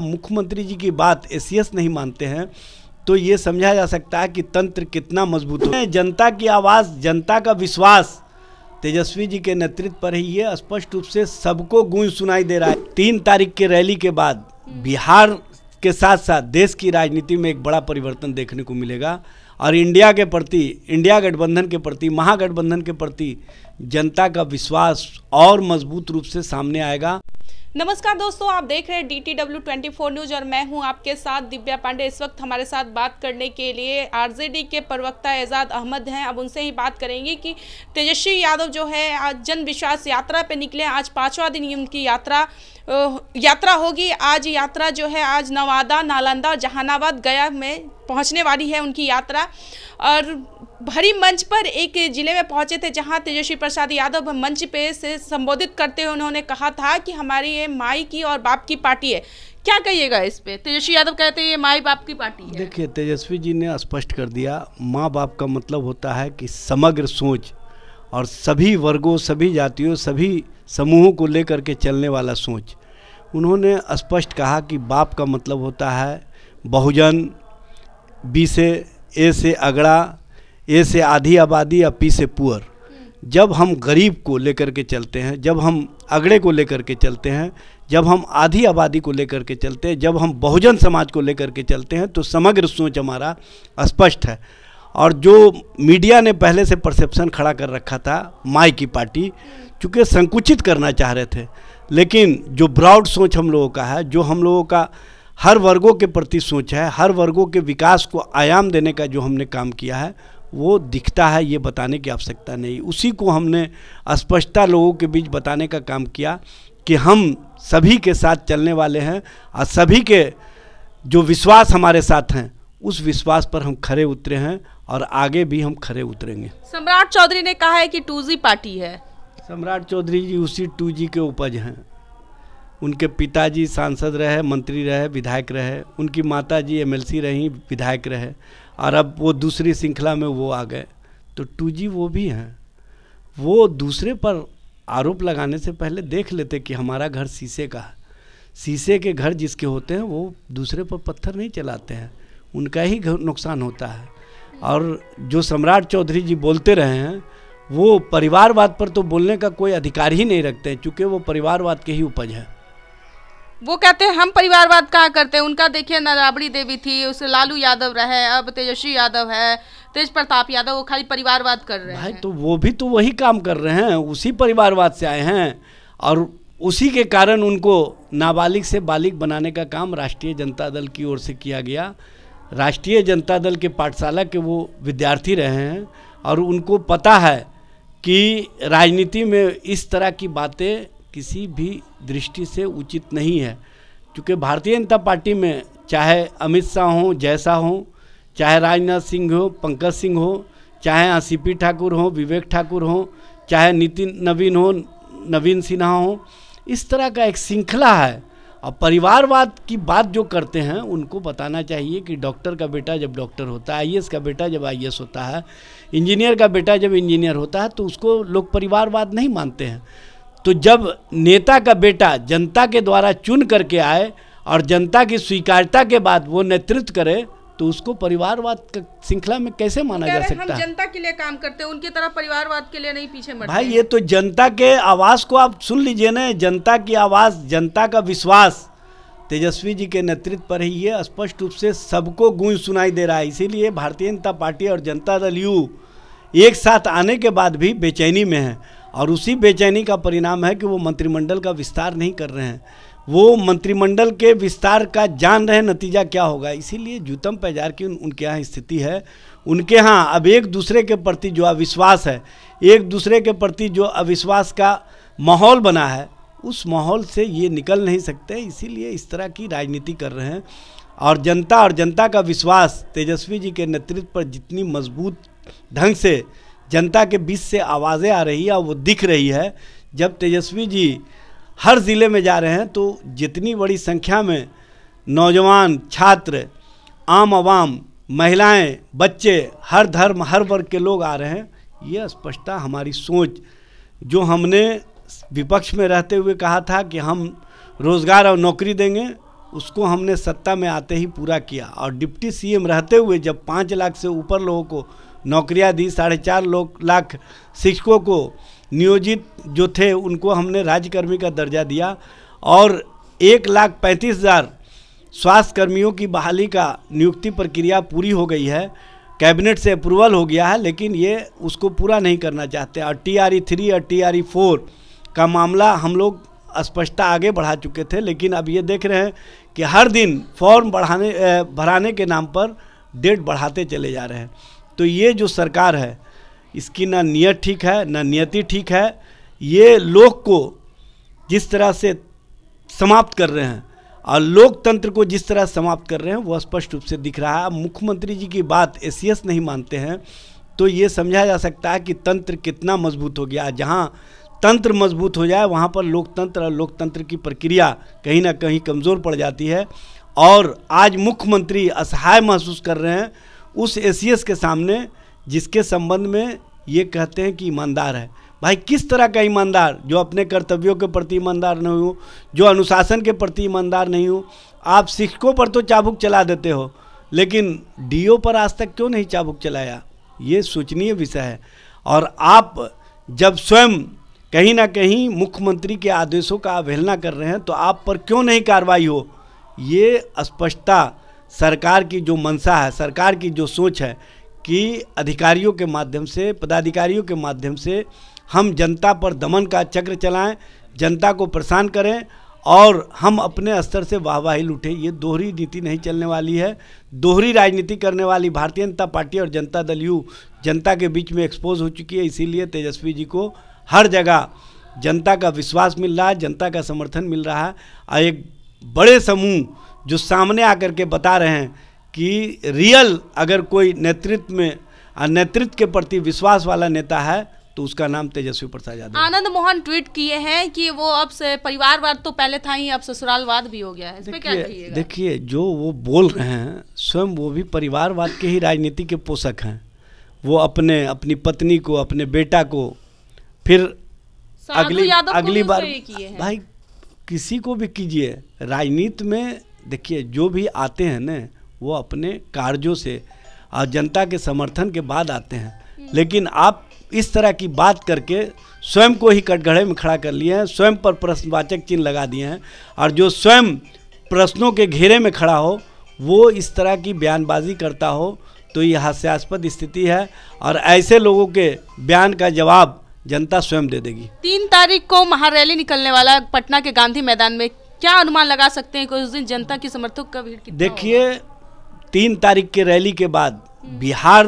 मुख्यमंत्री जी की बात एसीएस नहीं मानते हैं तो ये समझा जा सकता है कि तंत्र कितना मजबूत है जनता की आवाज़ जनता का विश्वास तेजस्वी जी के नेतृत्व पर ही ये स्पष्ट रूप से सबको गूंज सुनाई दे रहा है तीन तारीख के रैली के बाद बिहार के साथ साथ देश की राजनीति में एक बड़ा परिवर्तन देखने को मिलेगा और इंडिया के प्रति इंडिया गठबंधन के प्रति महागठबंधन के प्रति जनता का विश्वास और मजबूत रूप से सामने आएगा नमस्कार दोस्तों आप देख रहे हैं D T W twenty four news और मैं हूं आपके साथ दिव्या पांडे इस वक्त हमारे साथ बात करने के लिए आरजेडी के प्रवक्ता एजाद अहमद हैं अब उनसे ही बात करेंगे कि तेजस्वी यादव जो है आज जन विश्वास यात्रा पे निकले आज पांचवा दिन उनकी यात्रा यात्रा होगी आज यात्रा जो है आज नवादा नालंदा और जहानाबाद गया में पहुंचने वाली है उनकी यात्रा और भरी मंच पर एक जिले में पहुंचे थे जहां तेजस्वी प्रसाद यादव मंच पे से संबोधित करते हुए उन्होंने कहा था कि हमारी ये माई की और बाप की पार्टी है क्या कहिएगा इस पे तेजस्वी यादव कहते हैं ये माई बाप की पार्टी है देखिए तेजस्वी जी ने स्पष्ट कर दिया माँ बाप का मतलब होता है कि समग्र सोच और सभी वर्गों सभी जातियों सभी समूहों को लेकर के चलने वाला सोच उन्होंने स्पष्ट कहा कि बाप का मतलब होता है बहुजन बी से ए से अगड़ा ए से आधी आबादी या पी से पुअर जब हम गरीब को लेकर के चलते हैं जब हम अगड़े को लेकर के चलते हैं जब हम आधी आबादी को लेकर के चलते हैं जब हम बहुजन समाज को लेकर के चलते हैं तो समग्र सोच हमारा स्पष्ट है और जो मीडिया ने पहले से परसेप्शन खड़ा कर रखा था माई की पार्टी चूँकि संकुचित करना चाह रहे थे लेकिन जो ब्रॉड सोच हम लोगों का है जो हम लोगों का हर वर्गों के प्रति सोच है हर वर्गों के विकास को आयाम देने का जो हमने काम किया है वो दिखता है ये बताने की आवश्यकता नहीं उसी को हमने स्पष्टता लोगों के बीच बताने का काम किया कि हम सभी के साथ चलने वाले हैं और सभी के जो विश्वास हमारे साथ हैं उस विश्वास पर हम खड़े उतरे हैं और आगे भी हम खड़े उतरेंगे सम्राट चौधरी ने कहा है कि टू पार्टी है सम्राट चौधरी जी उसी टू के उपज हैं उनके पिताजी सांसद रहे मंत्री रहे विधायक रहे उनकी माता जी एम रहीं विधायक रहे और अब वो दूसरी श्रृंखला में वो आ गए तो टू वो भी हैं वो दूसरे पर आरोप लगाने से पहले देख लेते कि हमारा घर शीशे का है शीशे के घर जिसके होते हैं वो दूसरे पर पत्थर नहीं चलाते हैं उनका ही नुकसान होता है और जो सम्राट चौधरी जी बोलते रहे हैं वो परिवारवाद पर तो बोलने का कोई अधिकार ही नहीं रखते हैं चूँकि वो परिवारवाद के ही उपज है वो कहते हैं हम परिवारवाद कहा करते हैं उनका देखिए नराबड़ी देवी थी उससे लालू यादव रहे अब तेजस्वी यादव है तेज प्रताप यादव वो खाली परिवारवाद कर रहे भाई हैं तो वो भी तो वही काम कर रहे हैं उसी परिवारवाद से आए हैं और उसी के कारण उनको नाबालिग से बालिग बनाने का काम राष्ट्रीय जनता दल की ओर से किया गया राष्ट्रीय जनता दल के पाठशाला के वो विद्यार्थी रहे हैं और उनको पता है कि राजनीति में इस तरह की बातें किसी भी दृष्टि से उचित नहीं है क्योंकि भारतीय जनता पार्टी में चाहे अमित शाह हों जैसा हों चाहे राजनाथ सिंह हो पंकज सिंह हो चाहे आसिपी ठाकुर हों विवेक ठाकुर हों चाहे नितिन नवीन हो नवीन सिन्हा हो इस तरह का एक श्रृंखला है और परिवारवाद की बात जो करते हैं उनको बताना चाहिए कि डॉक्टर का बेटा जब डॉक्टर होता है आई का बेटा जब आई होता है इंजीनियर का बेटा जब इंजीनियर होता है तो उसको लोग परिवारवाद नहीं मानते हैं तो जब नेता का बेटा जनता के द्वारा चुन करके आए और जनता की स्वीकारता के बाद वो नेतृत्व करे तो उसको परिवारवाद श्रृंखला में कैसे माना जा सकता है जनता के लिए काम करते हैं उनकी तरह परिवारवाद के लिए नहीं पीछे मरते भाई ये तो जनता के आवाज़ को आप सुन लीजिए ना जनता की आवाज़ जनता का विश्वास तेजस्वी जी के नेतृत्व पर ही ये स्पष्ट रूप से सबको गूंज सुनाई दे रहा है इसीलिए भारतीय जनता पार्टी और जनता दल यू एक साथ आने के बाद भी बेचैनी में है और उसी बेचैनी का परिणाम है कि वो मंत्रिमंडल का विस्तार नहीं कर रहे हैं वो मंत्रिमंडल के विस्तार का जान रहे नतीजा क्या होगा इसीलिए जूतम पैजार की उन, उनके यहाँ स्थिति है उनके यहाँ अब एक दूसरे के प्रति जो अविश्वास है एक दूसरे के प्रति जो अविश्वास का माहौल बना है उस माहौल से ये निकल नहीं सकते इसीलिए इस तरह की राजनीति कर रहे हैं और जनता और जनता का विश्वास तेजस्वी जी के नेतृत्व पर जितनी मजबूत ढंग से जनता के बीच से आवाज़ें आ रही है और वो दिख रही है जब तेजस्वी जी हर ज़िले में जा रहे हैं तो जितनी बड़ी संख्या में नौजवान छात्र आम आवाम महिलाएं बच्चे हर धर्म हर वर्ग के लोग आ रहे हैं ये स्पष्टता हमारी सोच जो हमने विपक्ष में रहते हुए कहा था कि हम रोज़गार और नौकरी देंगे उसको हमने सत्ता में आते ही पूरा किया और डिप्टी सीएम रहते हुए जब पाँच लाख से ऊपर लोगों को नौकरियां दी साढ़े चार लोग लाख शिक्षकों को नियोजित जो थे उनको हमने राज्यकर्मी का दर्जा दिया और एक लाख पैंतीस हज़ार स्वास्थ्य कर्मियों की बहाली का नियुक्ति प्रक्रिया पूरी हो गई है कैबिनेट से अप्रूवल हो गया है लेकिन ये उसको पूरा नहीं करना चाहते और टी आर ई थ्री और टी आर ई फोर का मामला हम लोग स्पष्टता आगे बढ़ा चुके थे लेकिन अब ये देख रहे हैं कि हर दिन फॉर्म बढ़ाने भराने के नाम पर डेट बढ़ाते चले जा रहे हैं तो ये जो सरकार है इसकी ना नियत ठीक है ना नियति ठीक है ये लोक को जिस तरह से समाप्त कर रहे हैं और लोकतंत्र को जिस तरह समाप्त कर रहे हैं वह स्पष्ट रूप से दिख रहा है मुख्यमंत्री जी की बात ए नहीं मानते हैं तो ये समझा जा सकता है कि तंत्र कितना मजबूत हो गया जहाँ तंत्र मजबूत हो जाए वहाँ पर लोकतंत्र और लोकतंत्र की प्रक्रिया कहीं ना कहीं कमज़ोर पड़ जाती है और आज मुख्यमंत्री असहाय महसूस कर रहे हैं उस एसीएस के सामने जिसके संबंध में ये कहते हैं कि ईमानदार है भाई किस तरह का ईमानदार जो अपने कर्तव्यों के प्रति ईमानदार नहीं हो जो अनुशासन के प्रति ईमानदार नहीं हो आप शिक्षकों पर तो चाबुक चला देते हो लेकिन डीओ पर आज तक क्यों नहीं चाबुक चलाया ये सोचनीय विषय है और आप जब स्वयं कहीं ना कहीं मुख्यमंत्री के आदेशों का अवहेलना कर रहे हैं तो आप पर क्यों नहीं कार्रवाई हो ये स्पष्टता सरकार की जो मंशा है सरकार की जो सोच है कि अधिकारियों के माध्यम से पदाधिकारियों के माध्यम से हम जनता पर दमन का चक्र चलाएं जनता को परेशान करें और हम अपने स्तर से वाहवाही लूटें ये दोहरी नीति नहीं चलने वाली है दोहरी राजनीति करने वाली भारतीय जनता पार्टी और जनता दल यू जनता के बीच में एक्सपोज हो चुकी है इसीलिए तेजस्वी जी को हर जगह जनता का विश्वास मिल रहा है जनता का समर्थन मिल रहा है और एक बड़े समूह जो सामने आकर के बता रहे हैं कि रियल अगर कोई नेतृत्व में नेतृत्व के प्रति विश्वास वाला नेता है तो उसका नाम तेजस्वी प्रसाद यादव आनंद मोहन ट्वीट किए हैं कि वो अब से परिवारवाद तो पहले था ही अब ससुरालवाद भी हो गया है देखिए देखिए जो वो बोल रहे हैं स्वयं वो भी परिवारवाद के ही राजनीति के पोषक हैं वो अपने अपनी पत्नी को अपने बेटा को फिर अगली अगली बार भाई किसी को भी कीजिए राजनीति में देखिए जो भी आते हैं ना वो अपने कार्यों से और जनता के समर्थन के बाद आते हैं लेकिन आप इस तरह की बात करके स्वयं को ही कटघड़े में खड़ा कर लिए हैं स्वयं पर प्रश्नवाचक चिन्ह लगा दिए हैं और जो स्वयं प्रश्नों के घेरे में खड़ा हो वो इस तरह की बयानबाजी करता हो तो ये हास्यास्पद स्थिति है और ऐसे लोगों के बयान का जवाब जनता स्वयं दे देगी तीन तारीख को महारैली निकलने वाला पटना के गांधी मैदान में क्या अनुमान लगा सकते हैं कि उस दिन जनता की समर्थक का भीड़ देखिए तीन तारीख के रैली के बाद बिहार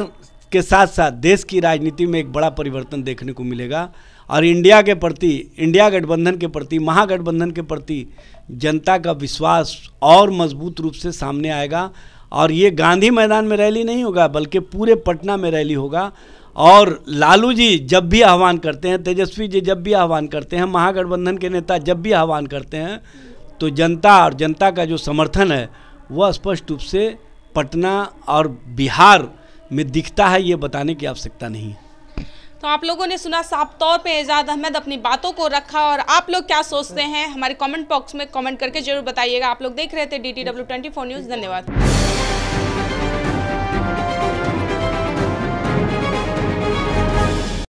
के साथ साथ देश की राजनीति में एक बड़ा परिवर्तन देखने को मिलेगा और इंडिया के प्रति इंडिया गठबंधन के प्रति महागठबंधन के प्रति जनता का विश्वास और मजबूत रूप से सामने आएगा और ये गांधी मैदान में रैली नहीं होगा बल्कि पूरे पटना में रैली होगा और लालू जी जब भी आह्वान करते हैं तेजस्वी जी जब भी आह्वान करते हैं महागठबंधन के नेता जब भी आह्वान करते हैं तो जनता और जनता का जो समर्थन है वह स्पष्ट रूप से पटना और बिहार में दिखता है ये बताने की आवश्यकता नहीं है तो आप लोगों ने सुना साफ तौर पे एजाद अहमद अपनी बातों को रखा और आप लोग क्या सोचते हैं हमारे कमेंट बॉक्स में कमेंट करके जरूर बताइएगा आप लोग देख रहे थे D T W twenty four news धन्यवाद